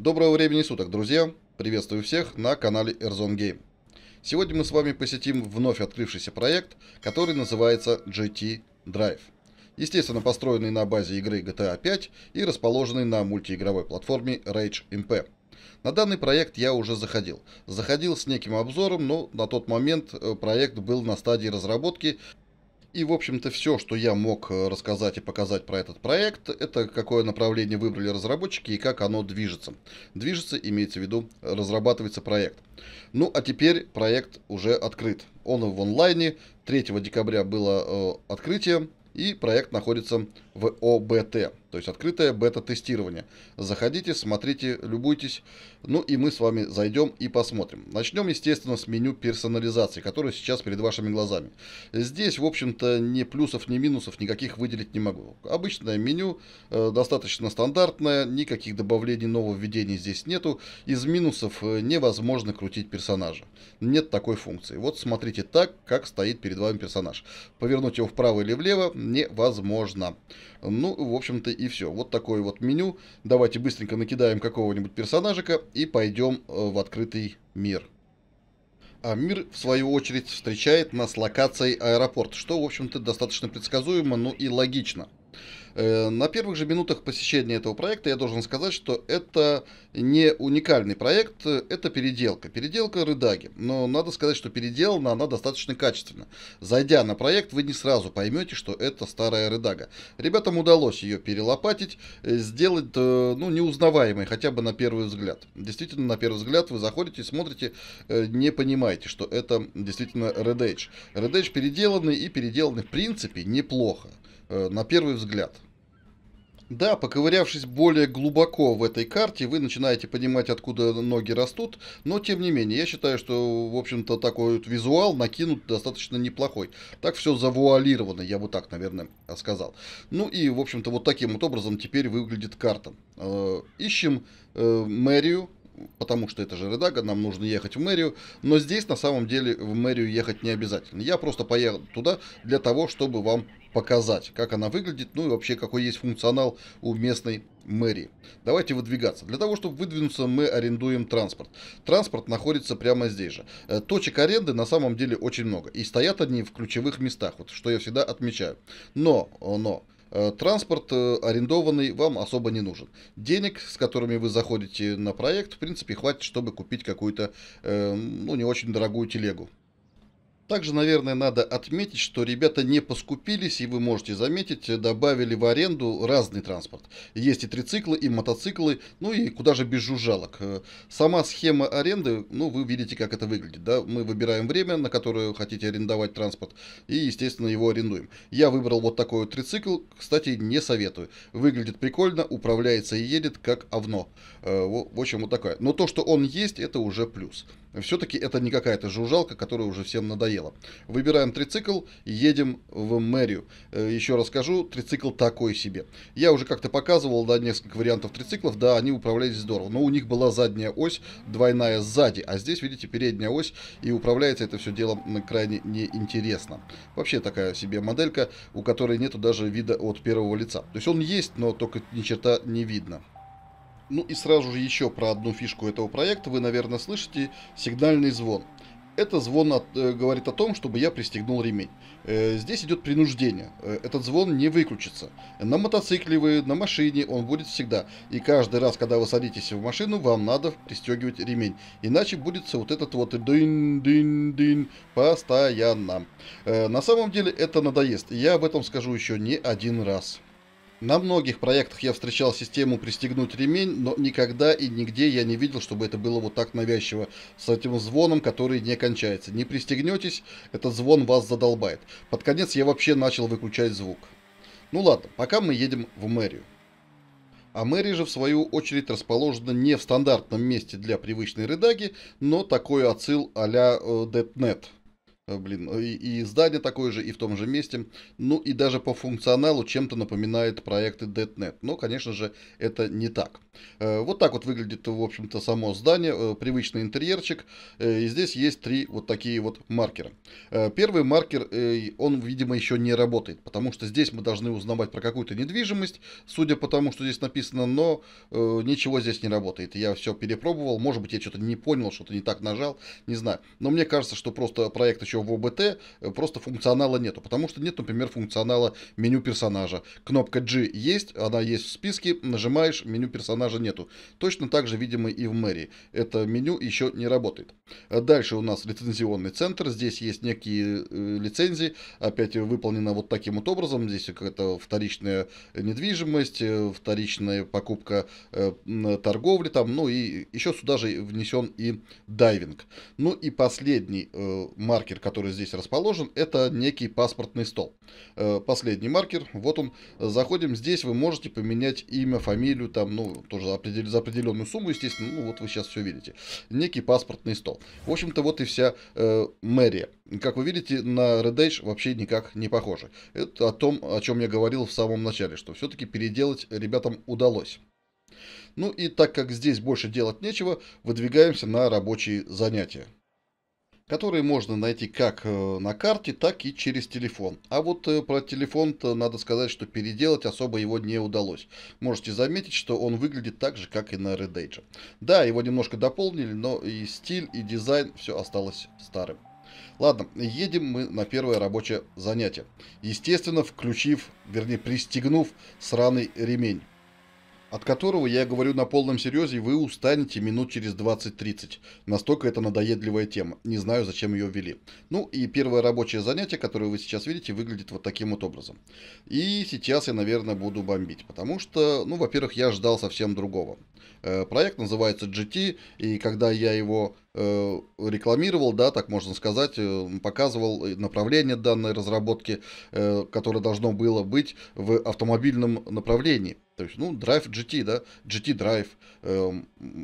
Доброго времени суток, друзья! Приветствую всех на канале Airzone Game. Сегодня мы с вами посетим вновь открывшийся проект, который называется GT Drive. Естественно, построенный на базе игры GTA 5 и расположенный на мультиигровой платформе Rage MP. На данный проект я уже заходил. Заходил с неким обзором, но на тот момент э, проект был на стадии разработки, и, в общем-то, все, что я мог э, рассказать и показать про этот проект, это какое направление выбрали разработчики и как оно движется. Движется, имеется в виду, разрабатывается проект. Ну, а теперь проект уже открыт. Он в онлайне. 3 декабря было э, открытие, и проект находится в ОБТ, то есть открытое бета-тестирование. Заходите, смотрите, любуйтесь. Ну и мы с вами зайдем и посмотрим. Начнем, естественно, с меню персонализации, которое сейчас перед вашими глазами. Здесь, в общем-то, ни плюсов, ни минусов никаких выделить не могу. Обычное меню, э, достаточно стандартное, никаких добавлений, нововведений здесь нету. Из минусов э, невозможно крутить персонажа. Нет такой функции. Вот смотрите так, как стоит перед вами персонаж. Повернуть его вправо или влево невозможно. Ну, в общем-то, и все. Вот такое вот меню. Давайте быстренько накидаем какого-нибудь персонажика и пойдем э, в открытый мир. А мир, в свою очередь, встречает нас локацией аэропорт, что, в общем-то, достаточно предсказуемо, ну и логично. Э, на первых же минутах посещения этого проекта я должен сказать, что это не уникальный проект, это переделка. Переделка Рыдаги. Но надо сказать, что переделана она достаточно качественно. Зайдя на проект, вы не сразу поймете, что это старая Рыдага. Ребятам удалось ее перелопатить, э, сделать э, ну, неузнаваемой хотя бы на первый взгляд. Действительно, на первый взгляд вы заходите, смотрите, не понимаете, что это действительно Red Edge. Red Edge переделанный и переделанный в принципе неплохо. Э, на первый взгляд. Да, поковырявшись более глубоко в этой карте, вы начинаете понимать, откуда ноги растут, но тем не менее, я считаю, что, в общем-то, такой вот визуал накинут достаточно неплохой. Так все завуалировано, я бы так, наверное, сказал. Ну и, в общем-то, вот таким вот образом теперь выглядит карта. Э, ищем э, мэрию, потому что это же Редага, нам нужно ехать в мэрию, но здесь на самом деле в мэрию ехать не обязательно. Я просто поехал туда для того, чтобы вам показать, как она выглядит, ну и вообще какой есть функционал у местной мэрии. Давайте выдвигаться. Для того, чтобы выдвинуться, мы арендуем транспорт. Транспорт находится прямо здесь же. Э, точек аренды на самом деле очень много. И стоят они в ключевых местах, вот что я всегда отмечаю. Но, но, э, транспорт э, арендованный вам особо не нужен. Денег, с которыми вы заходите на проект, в принципе, хватит, чтобы купить какую-то, ну, не очень дорогую телегу. Также, наверное, надо отметить, что ребята не поскупились, и вы можете заметить, добавили в аренду разный транспорт. Есть и трициклы, и мотоциклы, ну и куда же без жужжалок. Э, сама схема аренды, ну вы видите, как это выглядит. Да? Мы выбираем время, на которое хотите арендовать транспорт, и, естественно, его арендуем. Я выбрал вот такой вот трицикл, кстати, не советую. Выглядит прикольно, управляется и едет как овно. Э, в общем, вот такая. Но то, что он есть, это уже плюс все-таки это не какая-то жужжалка, которая уже всем надоела. Выбираем трицикл, и едем в мэрию. Э, Еще расскажу, трицикл такой себе. Я уже как-то показывал, да, несколько вариантов трициклов, да, они управлялись здорово, но у них была задняя ось, двойная сзади, а здесь, видите, передняя ось, и управляется это все дело крайне неинтересно. Вообще такая себе моделька, у которой нету даже вида от первого лица. То есть он есть, но только ни черта не видно. Ну и сразу же еще про одну фишку этого проекта. Вы, наверное, слышите сигнальный звон. Это звон от, э, говорит о том, чтобы я пристегнул ремень. Э, здесь идет принуждение. Э, этот звон не выключится. На мотоцикле вы, на машине он будет всегда. И каждый раз, когда вы садитесь в машину, вам надо пристегивать ремень. Иначе будет вот этот вот дын-дын-дын постоянно. Э, на самом деле это надоест. Я об этом скажу еще не один раз. На многих проектах я встречал систему пристегнуть ремень, но никогда и нигде я не видел, чтобы это было вот так навязчиво, с этим звоном, который не кончается. Не пристегнетесь, этот звон вас задолбает. Под конец я вообще начал выключать звук. Ну ладно, пока мы едем в мэрию. А мэрия же, в свою очередь, расположена не в стандартном месте для привычной рыдаги, но такой отсыл а-ля э, DeadNet – Э, блин, э, и, и издание такое же, и в том же месте. Ну и даже по функционалу чем-то напоминает проекты .NET. Но, конечно же, это не так. Э, вот так вот выглядит, в общем-то, само здание, привычный интерьерчик. И здесь есть три вот такие вот маркера. Первый маркер, он, видимо, еще не работает, потому что здесь мы должны узнавать про какую-то недвижимость, судя по тому, что здесь написано, но ничего здесь не работает. Я все перепробовал, может быть, я что-то не понял, что-то не так нажал, не знаю. Но мне кажется, что просто проект еще в ОБТ э, просто функционала нету, потому что нет, например, функционала меню персонажа. Кнопка G есть, она есть в списке, нажимаешь, меню персонажа нету. Точно так же, видимо, и в мэрии. Это меню еще не работает. Дальше у нас лицензионный центр, здесь есть некие э, лицензии, опять выполнено вот таким вот образом, здесь какая-то вторичная недвижимость, э, вторичная покупка торговли там, ну и еще сюда же внесен и дайвинг. Ну и последний маркер, который который здесь расположен, это некий паспортный стол. Э, последний маркер, вот он. Заходим здесь, вы можете поменять имя, фамилию, там, ну, тоже за определенную сумму, естественно. Ну, вот вы сейчас все видите. Некий паспортный стол. В общем-то, вот и вся э, мэрия. Как вы видите, на Red Age вообще никак не похоже. Это о том, о чем я говорил в самом начале, что все-таки переделать ребятам удалось. Ну и так как здесь больше делать нечего, выдвигаемся на рабочие занятия которые можно найти как э, на карте, так и через телефон. А вот э, про телефон-то надо сказать, что переделать особо его не удалось. Можете заметить, что он выглядит так же, как и на Red Age. Да, его немножко дополнили, но и стиль, и дизайн все осталось старым. Ладно, едем мы на первое рабочее занятие. Естественно, включив, вернее, пристегнув сраный ремень от которого, я говорю на полном серьезе, вы устанете минут через 20-30. Настолько это надоедливая тема. Не знаю, зачем ее ввели. Ну и первое рабочее занятие, которое вы сейчас видите, выглядит вот таким вот образом. И сейчас я, наверное, буду бомбить, потому что, ну, во-первых, я ждал совсем другого. Э, проект называется GT, и когда я его э, рекламировал, да, так можно сказать, э, показывал направление данной разработки, которое должно было быть в автомобильном направлении. То есть, ну, Drive GT, да, GT Drive, э,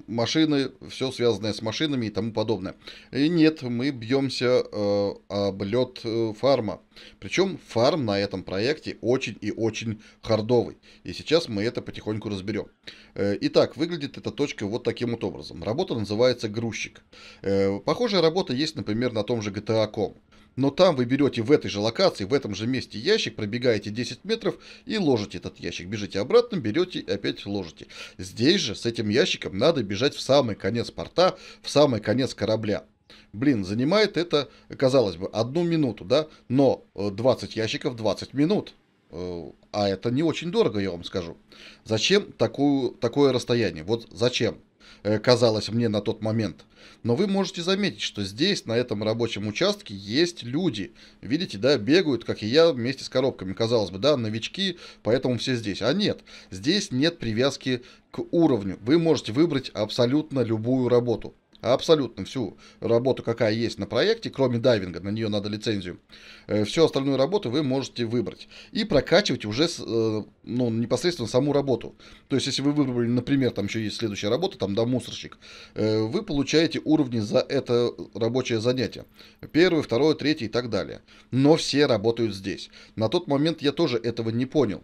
машины, все связанное с машинами и тому подобное. И нет, мы бьемся э, об лед фарма. Причем фарм на этом проекте очень и очень хардовый. И сейчас мы это потихоньку разберем. Э, итак, выглядит эта точка вот таким вот образом. Работа называется «Грузчик». Э, похожая работа есть, например, на том же GTA.com. Но там вы берете в этой же локации, в этом же месте ящик, пробегаете 10 метров и ложите этот ящик. Бежите обратно, берете и опять ложите. Здесь же с этим ящиком надо бежать в самый конец порта, в самый конец корабля. Блин, занимает это, казалось бы, одну минуту, да? Но 20 э, ящиков 20 минут. Э, а это не очень дорого, я вам скажу. Зачем такую, такое расстояние? Вот зачем? Э, казалось мне на тот момент. Но вы можете заметить, что здесь, на этом рабочем участке, есть люди. Видите, да, бегают, как и я, вместе с коробками. Казалось бы, да, новички, поэтому все здесь. А нет, здесь нет привязки к уровню. Вы можете выбрать абсолютно любую работу абсолютно всю работу, какая есть на проекте, кроме дайвинга, на нее надо лицензию, э, всю остальную работу вы можете выбрать и прокачивать уже э, ну, непосредственно саму работу. То есть, если вы выбрали, например, там еще есть следующая работа, там, да, мусорщик, э, вы получаете уровни за это рабочее занятие. Первый, второй, третий и так далее. Но все работают здесь. На тот момент я тоже этого не понял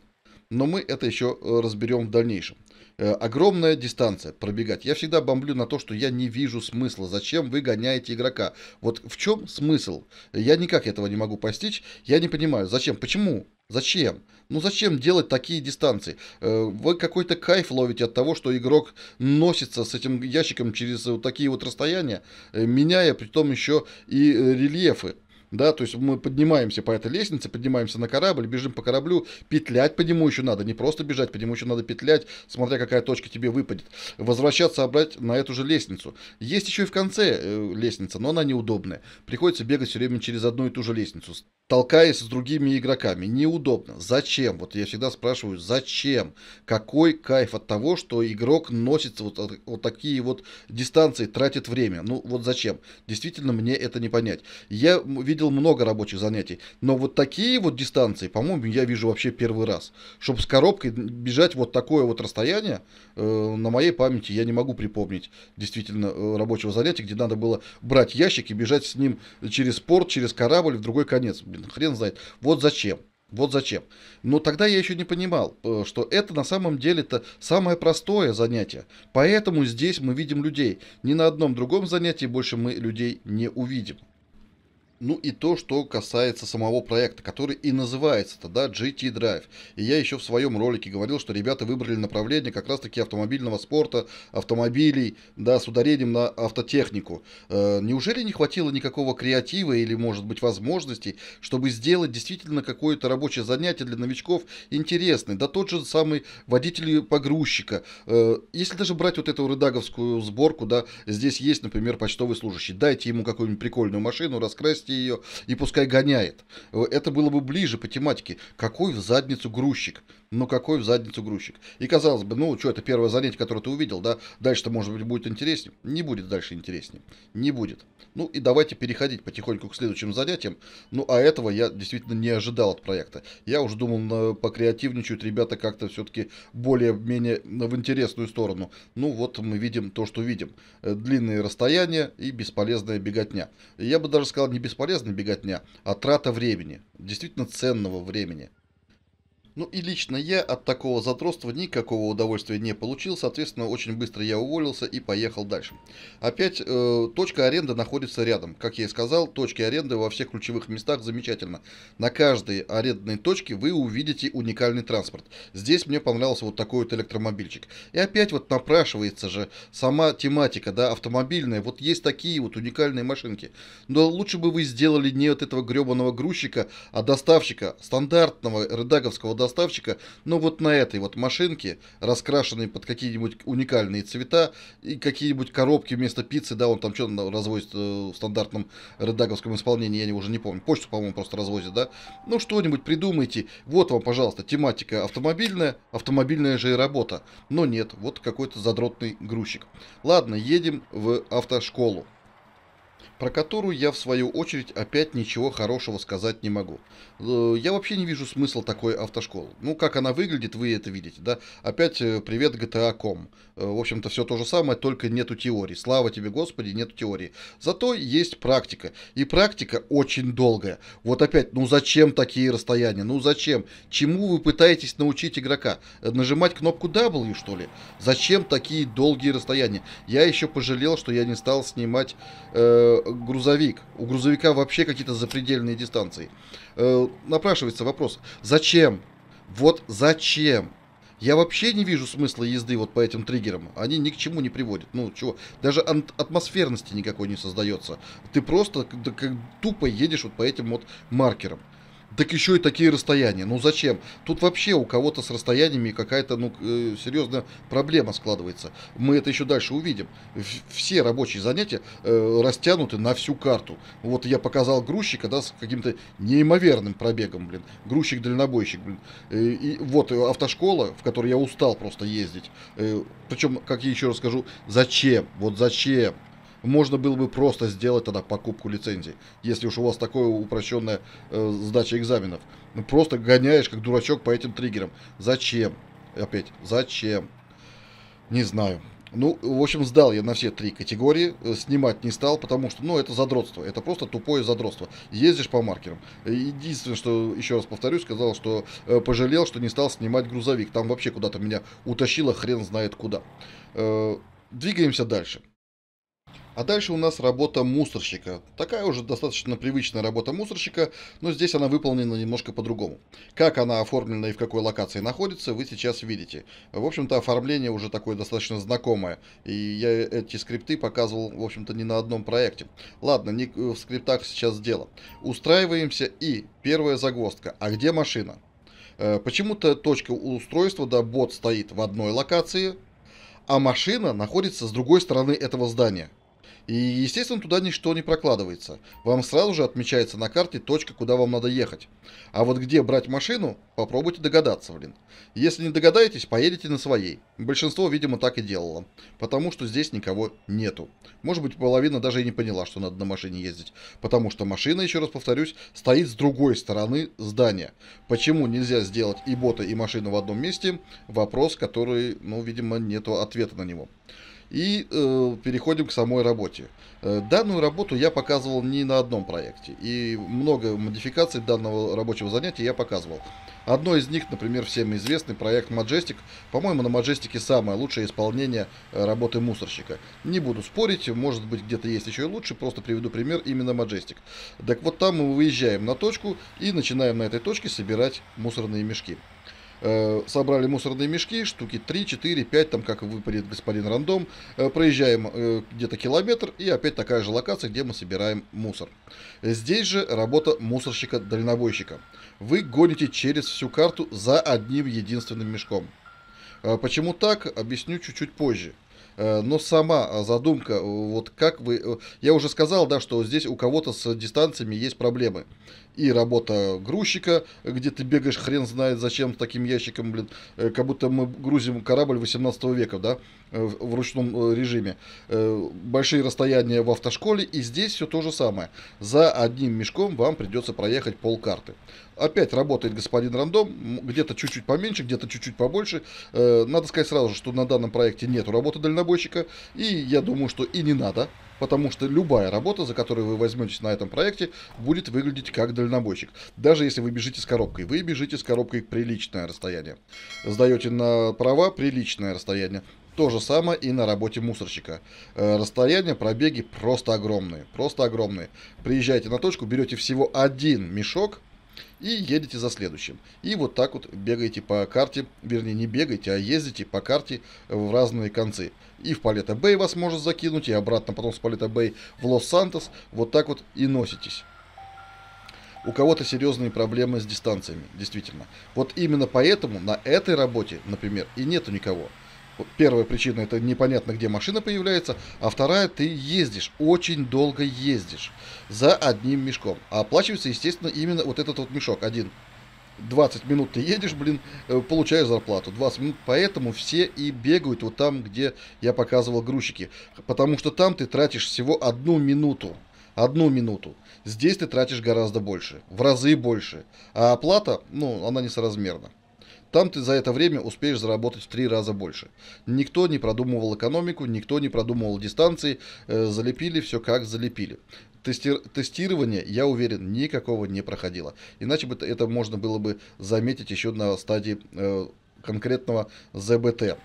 но мы это еще разберем в дальнейшем. Э, огромная дистанция пробегать. Я всегда бомблю на то, что я не вижу смысла. Зачем вы гоняете игрока? Вот в чем смысл? Я никак этого не могу постичь. Я не понимаю, зачем? Почему? Зачем? Ну зачем делать такие дистанции? Э, вы какой-то кайф ловите от того, что игрок носится с этим ящиком через вот такие вот расстояния, э, меняя при том еще и рельефы да, то есть мы поднимаемся по этой лестнице, поднимаемся на корабль, бежим по кораблю, петлять по нему еще надо, не просто бежать, по нему еще надо петлять, смотря какая точка тебе выпадет, возвращаться обрать на эту же лестницу. Есть еще и в конце э, лестница, но она неудобная, приходится бегать все время через одну и ту же лестницу толкаясь с другими игроками. Неудобно. Зачем? Вот я всегда спрашиваю, зачем? Какой кайф от того, что игрок носится вот, вот такие вот дистанции, тратит время? Ну вот зачем? Действительно, мне это не понять. Я видел много рабочих занятий, но вот такие вот дистанции, по-моему, я вижу вообще первый раз. Чтобы с коробкой бежать вот такое вот расстояние, э, на моей памяти я не могу припомнить действительно э, рабочего занятия, где надо было брать ящик и бежать с ним через порт, через корабль в другой конец блин, хрен знает. Вот зачем. Вот зачем. Но тогда я еще не понимал, э, что это на самом деле-то самое простое занятие. Поэтому здесь мы видим людей. Ни на одном другом занятии больше мы людей не увидим. Ну и то, что касается самого проекта, который и называется тогда GT Drive. И я еще в своем ролике говорил, что ребята выбрали направление как раз-таки автомобильного спорта, автомобилей, да, с ударением на автотехнику. Э, неужели не хватило никакого креатива или, может быть, возможностей, чтобы сделать действительно какое-то рабочее занятие для новичков интересное? Да тот же самый водитель погрузчика. Э, если даже брать вот эту рыдаговскую сборку, да, здесь есть, например, почтовый служащий. Дайте ему какую-нибудь прикольную машину, раскрасьте Бродский ее и пускай гоняет. Это было бы ближе по тематике. Какой в задницу грузчик? Ну какой в задницу грузчик? И казалось бы, ну что, это первое занятие, которое ты увидел, да? Дальше-то, может быть, будет интереснее. Не будет дальше интереснее. Не будет. Ну и давайте переходить потихоньку к следующим занятиям. Ну а этого я действительно не ожидал от проекта. Я уже думал, покреативничают ребята как-то все-таки более-менее в интересную сторону. Ну вот мы видим то, что видим. Э, длинные расстояния и бесполезная беготня. Я бы даже сказал, не бесполезная бесполезная беготня, а трата времени, действительно ценного времени. Ну и лично я от такого задротства никакого удовольствия не получил, соответственно, очень быстро я уволился и поехал дальше. Опять, э, точка аренды находится рядом. Как я и сказал, точки аренды во всех ключевых местах замечательно. На каждой арендной точке вы увидите уникальный транспорт. Здесь мне понравился вот такой вот электромобильчик. И опять вот напрашивается же сама тематика, да, автомобильная. Вот есть такие вот уникальные машинки. Но лучше бы вы сделали не вот этого гребаного грузчика, а доставщика стандартного рыдаговского доставщика, но вот на этой вот машинке, раскрашенной под какие-нибудь уникальные цвета и какие-нибудь коробки вместо пиццы, да, он там что-то развозит э, в стандартном редаговском исполнении, я уже не помню, почту, по-моему, просто развозит, да, ну что-нибудь придумайте, вот вам, пожалуйста, тематика автомобильная, автомобильная же и работа, но нет, вот какой-то задротный грузчик. Ладно, едем в автошколу про которую я в свою очередь опять ничего хорошего сказать не могу. Э, я вообще не вижу смысла такой автошколы. Ну, как она выглядит, вы это видите, да? Опять э, привет GTA.com. Э, в общем-то, все то же самое, только нету теории. Слава тебе, Господи, нету теории. Зато есть практика. И практика очень долгая. Вот опять, ну зачем такие расстояния? Ну зачем? Чему вы пытаетесь научить игрока? Нажимать кнопку W, что ли? Зачем такие долгие расстояния? Я еще пожалел, что я не стал снимать грузовик. У грузовика вообще какие-то запредельные дистанции. Э, напрашивается вопрос, зачем? Вот зачем? Я вообще не вижу смысла езды вот по этим триггерам. Они ни к чему не приводят. Ну, чего? Даже атмосферности никакой не создается. Ты просто как, тупо едешь вот по этим вот маркерам. Так еще и такие расстояния. Ну зачем? Тут вообще у кого-то с расстояниями какая-то ну, э, серьезная проблема складывается. Мы это еще дальше увидим. Все рабочие занятия э, растянуты на всю карту. Вот я показал грузчика да, с каким-то неимоверным пробегом, блин. Грузчик-дальнобойщик, блин. И, э, и вот автошкола, в которой я устал просто ездить. Э, причем, как я еще расскажу, зачем? Вот зачем? можно было бы просто сделать тогда покупку лицензии, если уж у вас такое упрощенная э, сдача экзаменов. Ну, просто гоняешь как дурачок по этим триггерам. Зачем? Опять, зачем? Не знаю. Ну, в общем, сдал я на все три категории, э, снимать не стал, потому что, ну, это задротство, это просто тупое задротство. Ездишь по маркерам. Э, единственное, что, еще раз повторюсь, сказал, что э, пожалел, что не стал снимать грузовик. Там вообще куда-то меня утащило, хрен знает куда. Э, двигаемся дальше. А дальше у нас работа мусорщика. Такая уже достаточно привычная работа мусорщика, но здесь она выполнена немножко по-другому. Как она оформлена и в какой локации находится, вы сейчас видите. В общем-то, оформление уже такое достаточно знакомое. И я эти скрипты показывал, в общем-то, не на одном проекте. Ладно, не э, в скриптах сейчас дело. Устраиваемся и первая загвоздка. А где машина? Э, почему-то точка устройства, да, бот стоит в одной локации, а машина находится с другой стороны этого здания – и, естественно, туда ничто не прокладывается. Вам сразу же отмечается на карте точка, куда вам надо ехать. А вот где брать машину, попробуйте догадаться, блин. Если не догадаетесь, поедете на своей. Большинство, видимо, так и делало. Потому что здесь никого нету. Может быть, половина даже и не поняла, что надо на машине ездить. Потому что машина, еще раз повторюсь, стоит с другой стороны здания. Почему нельзя сделать и бота, и машину в одном месте? Вопрос, который, ну, видимо, нету ответа на него. И э, переходим к самой работе. Э, данную работу я показывал не на одном проекте. И много модификаций данного рабочего занятия я показывал. Одно из них, например, всем известный проект Majestic. По-моему, на Majestic самое лучшее исполнение э, работы мусорщика. Не буду спорить, может быть, где-то есть еще и лучше, просто приведу пример именно Majestic. Так вот там мы выезжаем на точку и начинаем на этой точке собирать мусорные мешки. Э, собрали мусорные мешки, штуки 3, 4, 5, там, как выпадет господин рандом. Э, проезжаем э, где-то километр, и опять такая же локация, где мы собираем мусор. Здесь же работа мусорщика-дальнобойщика. Вы гоните через всю карту за одним единственным мешком. Почему так, объясню чуть-чуть позже. Но сама задумка, вот как вы... Я уже сказал, да, что здесь у кого-то с дистанциями есть проблемы и работа грузчика, где ты бегаешь хрен знает зачем с таким ящиком, блин, э, как будто мы грузим корабль 18 века, да, э, в ручном э, режиме. Большие расстояния в автошколе, и здесь все то же самое. За одним мешком вам придется проехать полкарты. Опять работает господин рандом, где-то чуть-чуть поменьше, где-то чуть-чуть побольше. Надо сказать сразу же, что на данном проекте нет работы дальнобойщика, и я думаю, что и не надо потому что любая работа, за которую вы возьметесь на этом проекте, будет выглядеть как дальнобойщик. Даже если вы бежите с коробкой, вы бежите с коробкой приличное расстояние. Сдаете на права приличное расстояние. То же самое и на работе мусорщика. Э, расстояния, пробеги просто огромные, просто огромные. Приезжаете на точку, берете всего один мешок, и едете за следующим. И вот так вот бегаете по карте, вернее не бегаете, а ездите по карте в разные концы. И в Палета Бэй вас может закинуть, и обратно потом с Палета Бэй в Лос-Сантос. Вот так вот и носитесь. У кого-то серьезные проблемы с дистанциями, действительно. Вот именно поэтому на этой работе, например, и нету никого. Первая причина это непонятно, где машина появляется, а вторая ты ездишь, очень долго ездишь за одним мешком. А оплачивается, естественно, именно вот этот вот мешок один. 20 минут ты едешь, блин, э, получаешь зарплату. 20 минут, поэтому все и бегают вот там, где я показывал грузчики. Потому что там ты тратишь всего одну минуту. Одну минуту. Здесь ты тратишь гораздо больше. В разы больше. А оплата, ну, она несоразмерна. Там ты за это время успеешь заработать в три раза больше. Никто не продумывал экономику, никто не продумывал дистанции, э, залепили все как залепили. Тести тестирование, я уверен, никакого не проходило. Иначе бы это можно было бы заметить еще на стадии э, конкретного ЗБТ.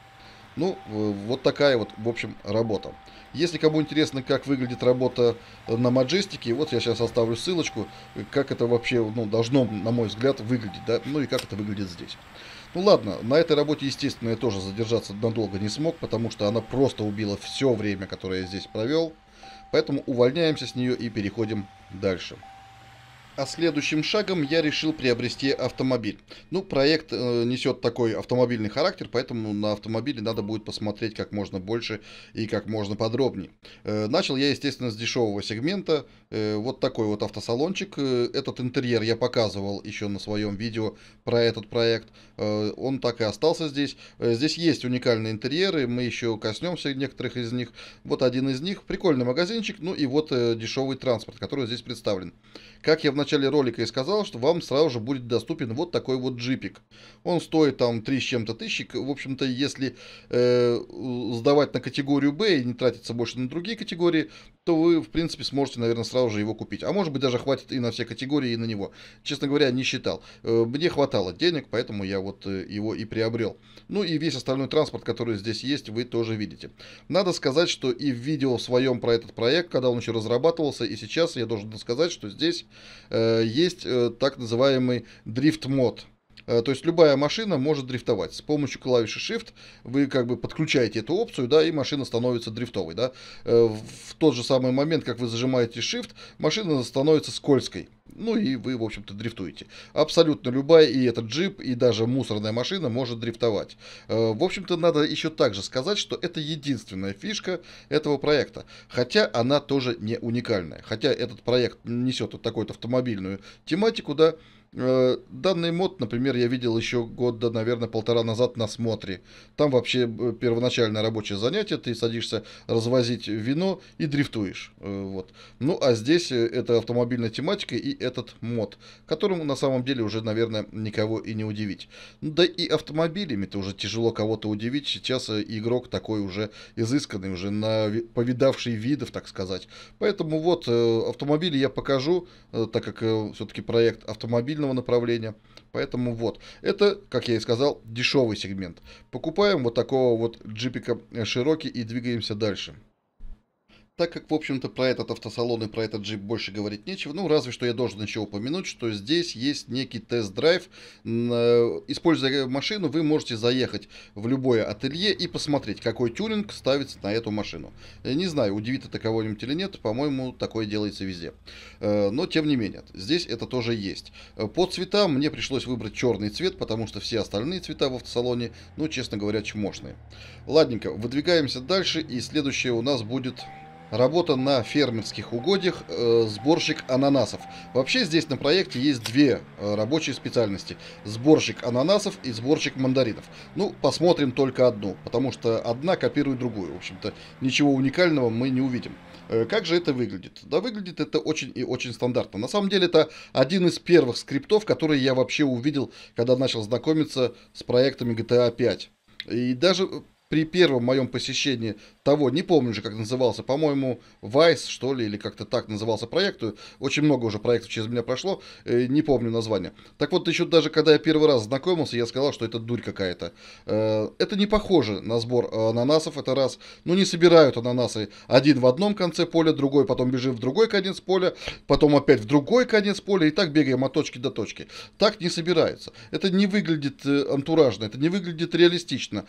Ну, э, вот такая вот, в общем, работа. Если кому интересно, как выглядит работа э, на Маджестике, вот я сейчас оставлю ссылочку, э, как это вообще ну, должно, на мой взгляд, выглядеть, да, ну и как это выглядит здесь. Ну ладно, на этой работе, естественно, я тоже задержаться надолго не смог, потому что она просто убила все время, которое я здесь провел. Поэтому увольняемся с нее и переходим дальше. А следующим шагом я решил приобрести автомобиль. Ну, проект э, несет такой автомобильный характер, поэтому на автомобиле надо будет посмотреть как можно больше и как можно подробнее. Э, начал я, естественно, с дешевого сегмента. Э, вот такой вот автосалончик. Э, этот интерьер я показывал еще на своем видео про этот проект. Э, он так и остался здесь. Э, здесь есть уникальные интерьеры, мы еще коснемся некоторых из них. Вот один из них. Прикольный магазинчик, ну и вот э, дешевый транспорт, который здесь представлен. Как я вначале начале ролика и сказал, что вам сразу же будет доступен вот такой вот джипик. Он стоит там 3 с чем-то тысячи. В общем-то, если э, сдавать на категорию Б и не тратиться больше на другие категории, то вы, в принципе, сможете, наверное, сразу же его купить. А может быть, даже хватит и на все категории, и на него. Честно говоря, не считал. Э, мне хватало денег, поэтому я вот э, его и приобрел. Ну и весь остальной транспорт, который здесь есть, вы тоже видите. Надо сказать, что и в видео своем про этот проект, когда он еще разрабатывался, и сейчас я должен сказать, что здесь э, Э, есть э, так называемый дрифт-мод. Э, то есть любая машина может дрифтовать. С помощью клавиши Shift вы как бы подключаете эту опцию, да, и машина становится дрифтовой, да. В тот же самый момент, как вы зажимаете Shift, машина становится скользкой ну и вы, в общем-то, дрифтуете. Абсолютно любая, и этот джип, и даже мусорная машина может дрифтовать. Э, в общем-то, надо еще также сказать, что это единственная фишка этого проекта, хотя она тоже не уникальная. Хотя этот проект несет вот такую-то автомобильную тематику, да, Э, данный мод, например, я видел еще года, наверное, полтора назад на смотре. Там вообще э, первоначальное рабочее занятие, ты садишься развозить вино и дрифтуешь. Э, вот. Ну, а здесь это автомобильная тематика и этот мод, которому на самом деле уже, наверное, никого и не удивить. Да и автомобилями-то уже тяжело кого-то удивить. Сейчас игрок такой уже изысканный, уже на повидавший видов, так сказать. Поэтому вот автомобили я покажу, так как все-таки проект автомобиль сильного направления. Поэтому вот, это, как я и сказал, дешевый сегмент. Покупаем вот такого вот джипика э, широкий и двигаемся дальше. Так как, в общем-то, про этот автосалон и про этот джип больше говорить нечего, ну, разве что я должен еще упомянуть, что здесь есть некий тест-драйв. Э, используя машину, вы можете заехать в любое ателье и посмотреть, какой тюнинг ставится на эту машину. Я э, не знаю, удивит это кого-нибудь или нет, по-моему, такое делается везде. Э, но, тем не менее, здесь это тоже есть. По цветам мне пришлось выбрать черный цвет, потому что все остальные цвета в автосалоне, ну, честно говоря, чмошные. Ладненько, выдвигаемся дальше, и следующее у нас будет Работа на фермерских угодьях, э, сборщик ананасов. Вообще здесь на проекте есть две э, рабочие специальности. Сборщик ананасов и сборщик мандаринов. Ну, посмотрим только одну, потому что одна копирует другую. В общем-то, ничего уникального мы не увидим. Э, как же это выглядит? Да, выглядит это очень и очень стандартно. На самом деле, это один из первых скриптов, которые я вообще увидел, когда начал знакомиться с проектами GTA 5. И даже э, при первом моем посещении того, не помню же, как назывался, по-моему, Vice, что ли, или как-то так назывался проект, э, очень много уже проектов через меня прошло, э, не помню название. Так вот, еще даже когда я первый раз знакомился, я сказал, что это дурь какая-то. Э, это не похоже на сбор ананасов, это раз. Ну, не собирают ананасы один в одном конце поля, другой потом бежим в другой конец поля, потом опять в другой конец поля, и так бегаем от точки до точки. Так не собирается Это не выглядит антуражно, это не выглядит реалистично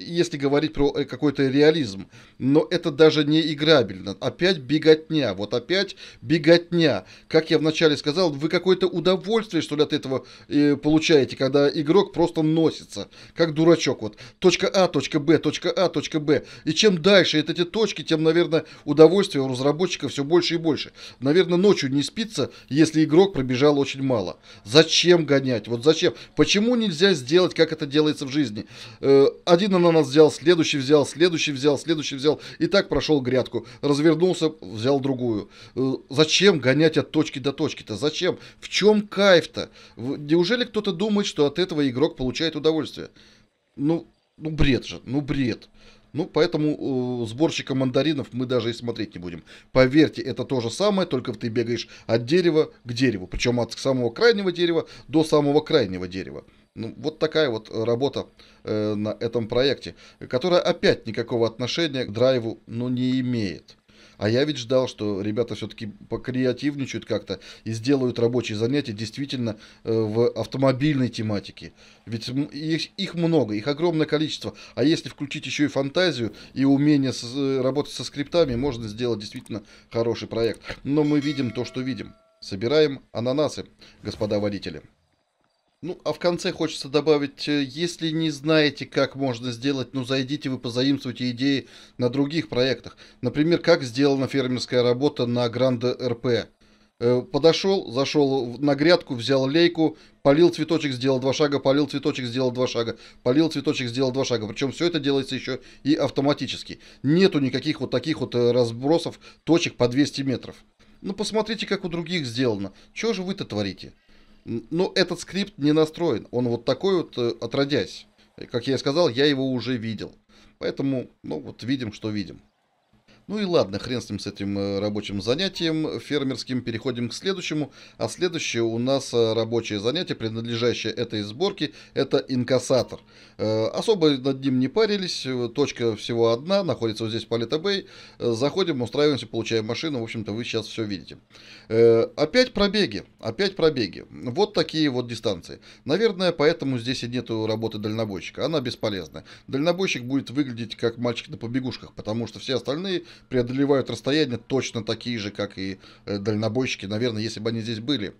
если говорить про э, какой-то реализм. Но это даже не играбельно. Опять беготня. Вот опять беготня. Как я вначале сказал, вы какое-то удовольствие, что ли, от этого э, получаете, когда игрок просто носится. Как дурачок. Вот точка А, точка Б, точка А, точка Б. И чем дальше это эти точки, тем, наверное, удовольствие у разработчиков все больше и больше. Наверное, ночью не спится, если игрок пробежал очень мало. Зачем гонять? Вот зачем? Почему нельзя сделать, как это делается в жизни? Э, один один нас взял, следующий взял, следующий взял, следующий взял. И так прошел грядку. Развернулся, взял другую. Э, зачем гонять от точки до точки-то? Зачем? В чем кайф-то? Неужели кто-то думает, что от этого игрок получает удовольствие? Ну, ну бред же, ну бред. Ну, поэтому э, сборщика мандаринов мы даже и смотреть не будем. Поверьте, это то же самое, только ты бегаешь от дерева к дереву. Причем от самого крайнего дерева до самого крайнего дерева. Ну, вот такая вот э, работа э, на этом проекте, которая опять никакого отношения к драйву ну, не имеет. А я ведь ждал, что ребята все-таки покреативничают как-то и сделают рабочие занятия действительно э, в автомобильной тематике. Ведь их, их много, их огромное количество. А если включить еще и фантазию и умение с, э, работать со скриптами, можно сделать действительно хороший проект. Но мы видим то, что видим. Собираем ананасы, господа водители. Ну, а в конце хочется добавить, э, если не знаете, как можно сделать, ну, зайдите, вы позаимствуйте идеи на других проектах. Например, как сделана фермерская работа на Гранда РП. Э, подошел, зашел на грядку, взял лейку, полил цветочек, сделал два шага, полил цветочек, сделал два шага, полил цветочек, сделал два шага. Причем все это делается еще и автоматически. Нету никаких вот таких вот э, разбросов точек по 200 метров. Ну, посмотрите, как у других сделано. Чего же вы-то творите? Но ну, этот скрипт не настроен. Он вот такой вот э, отродясь. Как я и сказал, я его уже видел. Поэтому, ну, вот видим, что видим. Ну и ладно, хрен с ним с этим э, рабочим занятием фермерским. Переходим к следующему. А следующее у нас э, рабочее занятие, принадлежащее этой сборке, это инкассатор. Э, особо над ним не парились, точка всего одна, находится вот здесь Палета Бэй. Заходим, устраиваемся, получаем машину, в общем-то вы сейчас все видите. Опять пробеги, опять пробеги. Вот такие вот дистанции. Наверное, поэтому здесь и нету работы дальнобойщика, она бесполезная. Дальнобойщик будет выглядеть как мальчик на побегушках, потому что все остальные преодолевают расстояние точно такие же, как и э, дальнобойщики, наверное, если бы они здесь были.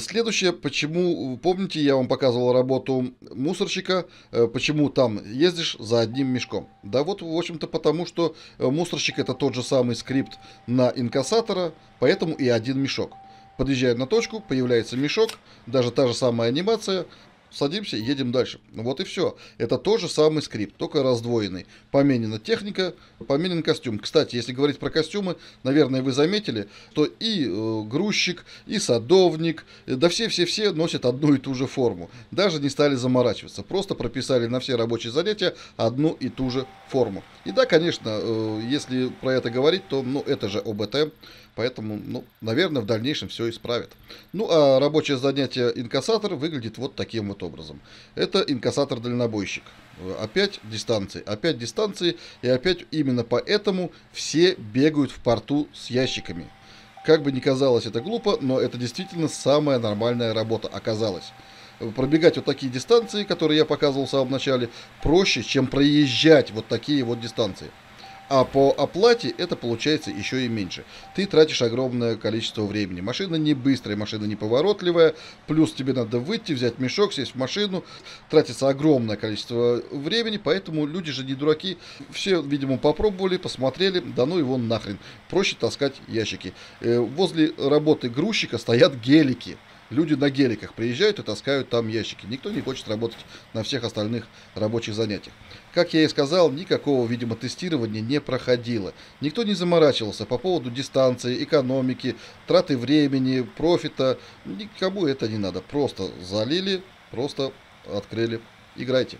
Следующее, почему, помните, я вам показывал работу мусорщика, э, почему там ездишь за одним мешком? Да вот, в общем-то, потому что э, мусорщик это тот же самый скрипт на инкассатора, поэтому и один мешок. Подъезжаю на точку, появляется мешок, даже та же самая анимация, садимся и едем дальше. Вот и все. Это тоже самый скрипт, только раздвоенный. Поменена техника, поменен костюм. Кстати, если говорить про костюмы, наверное, вы заметили, что и э, грузчик, и садовник, э, да все-все-все носят одну и ту же форму. Даже не стали заморачиваться, просто прописали на все рабочие занятия одну и ту же форму. И да, конечно, э, если про это говорить, то ну, это же ОБТ, Поэтому, ну, наверное, в дальнейшем все исправит. Ну, а рабочее занятие инкассатор выглядит вот таким вот образом. Это инкассатор-дальнобойщик. Опять дистанции, опять дистанции, и опять именно поэтому все бегают в порту с ящиками. Как бы ни казалось это глупо, но это действительно самая нормальная работа оказалась пробегать вот такие дистанции, которые я показывал в самом начале, проще, чем проезжать вот такие вот дистанции. А по оплате это получается еще и меньше. Ты тратишь огромное количество времени. Машина не быстрая, машина не поворотливая. Плюс тебе надо выйти, взять мешок, сесть в машину. Тратится огромное количество времени, поэтому люди же не дураки. Все, видимо, попробовали, посмотрели, да ну его нахрен. Проще таскать ящики. Э, возле работы грузчика стоят гелики люди на геликах приезжают и таскают там ящики. Никто не хочет работать на всех остальных рабочих занятиях. Как я и сказал, никакого, видимо, тестирования не проходило. Никто не заморачивался по поводу дистанции, экономики, траты времени, профита. Никому это не надо. Просто залили, просто открыли. Играйте.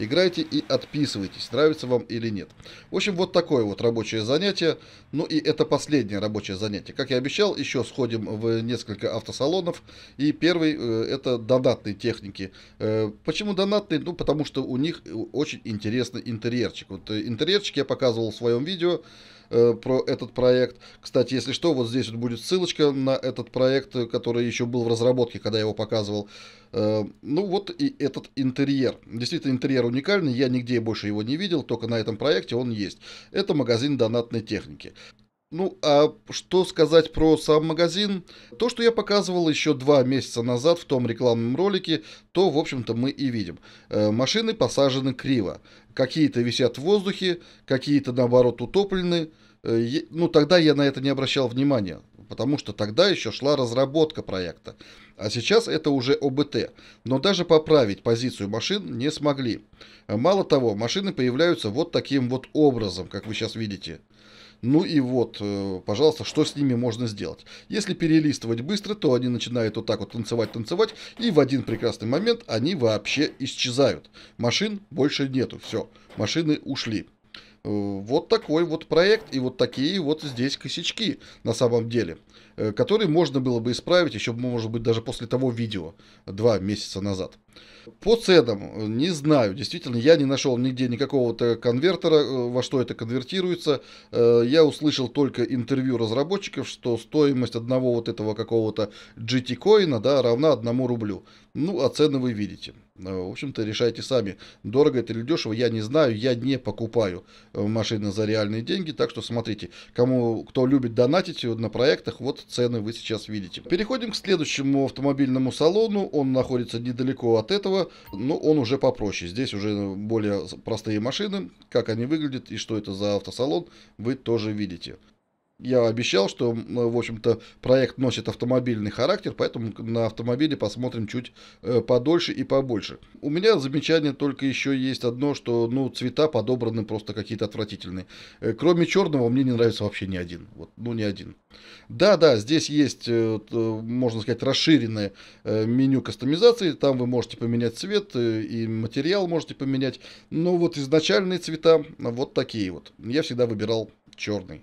Играйте и отписывайтесь, нравится вам или нет. В общем, вот такое вот рабочее занятие. Ну и это последнее рабочее занятие. Как я обещал, еще сходим в несколько автосалонов. И первый э, это донатные техники. Э, почему донатные? Ну, потому что у них э, очень интересный интерьерчик. Вот э, интерьерчик я показывал в своем видео э, про этот проект. Кстати, если что, вот здесь вот будет ссылочка на этот проект, э, который еще был в разработке, когда я его показывал. Э, ну вот и этот интерьер. Действительно, интерьер уникальный, я нигде больше его не видел, только на этом проекте он есть. Это магазин донатной техники. Ну, а что сказать про сам магазин? То, что я показывал еще два месяца назад в том рекламном ролике, то, в общем-то, мы и видим. Э, машины посажены криво. Какие-то висят в воздухе, какие-то, наоборот, утоплены. Э, ну, тогда я на это не обращал внимания, потому что тогда еще шла разработка проекта. А сейчас это уже ОБТ. Но даже поправить позицию машин не смогли. Мало того, машины появляются вот таким вот образом, как вы сейчас видите. Ну и вот, э, пожалуйста, что с ними можно сделать. Если перелистывать быстро, то они начинают вот так вот танцевать, танцевать, и в один прекрасный момент они вообще исчезают. Машин больше нету, все, машины ушли. Э, вот такой вот проект и вот такие вот здесь косячки на самом деле, э, которые можно было бы исправить еще, может быть, даже после того видео два месяца назад. По ценам э, не знаю, действительно, я не нашел нигде никакого-то конвертера, э, во что это конвертируется. Э, я услышал только интервью разработчиков, что стоимость одного вот этого какого-то GT-коина да, равна одному рублю. Ну, а цены вы видите. В общем-то, решайте сами, дорого это или дешево, я не знаю, я не покупаю машины за реальные деньги, так что смотрите, кому, кто любит донатить на проектах, вот цены вы сейчас видите. Переходим к следующему автомобильному салону, он находится недалеко от этого, но он уже попроще. Здесь уже более простые машины, как они выглядят и что это за автосалон, вы тоже видите я обещал, что, в общем-то, проект носит автомобильный характер, поэтому на автомобиле посмотрим чуть э, подольше и побольше. У меня замечание только еще есть одно, что, ну, цвета подобраны просто какие-то отвратительные. Э, кроме черного, мне не нравится вообще ни один. Вот, ну, ни один. Да-да, здесь есть, э, можно сказать, расширенное меню кастомизации. Там вы можете поменять цвет и материал можете поменять. Но вот изначальные цвета вот такие вот. Я всегда выбирал черный.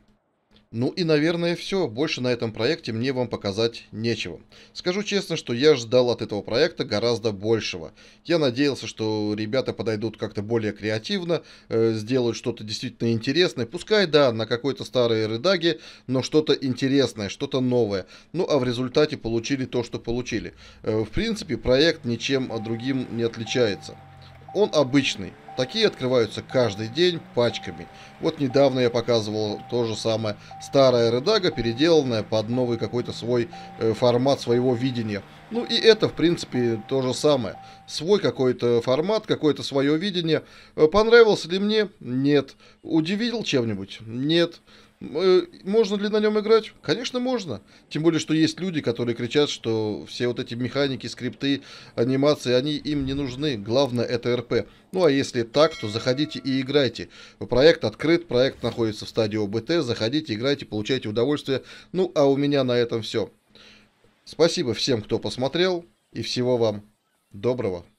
Ну и, наверное, все. Больше на этом проекте мне вам показать нечего. Скажу честно, что я ждал от этого проекта гораздо большего. Я надеялся, что ребята подойдут как-то более креативно, э, сделают что-то действительно интересное. Пускай, да, на какой-то старой рыдаге, но что-то интересное, что-то новое. Ну а в результате получили то, что получили. Э, в принципе, проект ничем другим не отличается. Он обычный. Такие открываются каждый день пачками. Вот недавно я показывал то же самое. Старая редага, переделанная под новый какой-то свой э, формат своего видения. Ну и это, в принципе, то же самое. Свой какой-то формат, какое-то свое видение. Э, Понравился ли мне? Нет. Удивил чем-нибудь? Нет. Э, можно ли на нем играть? Конечно, можно. Тем более, что есть люди, которые кричат, что все вот эти механики, скрипты, анимации, они им не нужны. Главное это РП. Ну а если так, то заходите и играйте. Проект открыт, проект находится в стадии ОБТ. Заходите, играйте, получайте удовольствие. Ну а у меня на этом все. Спасибо всем, кто посмотрел. И всего вам доброго.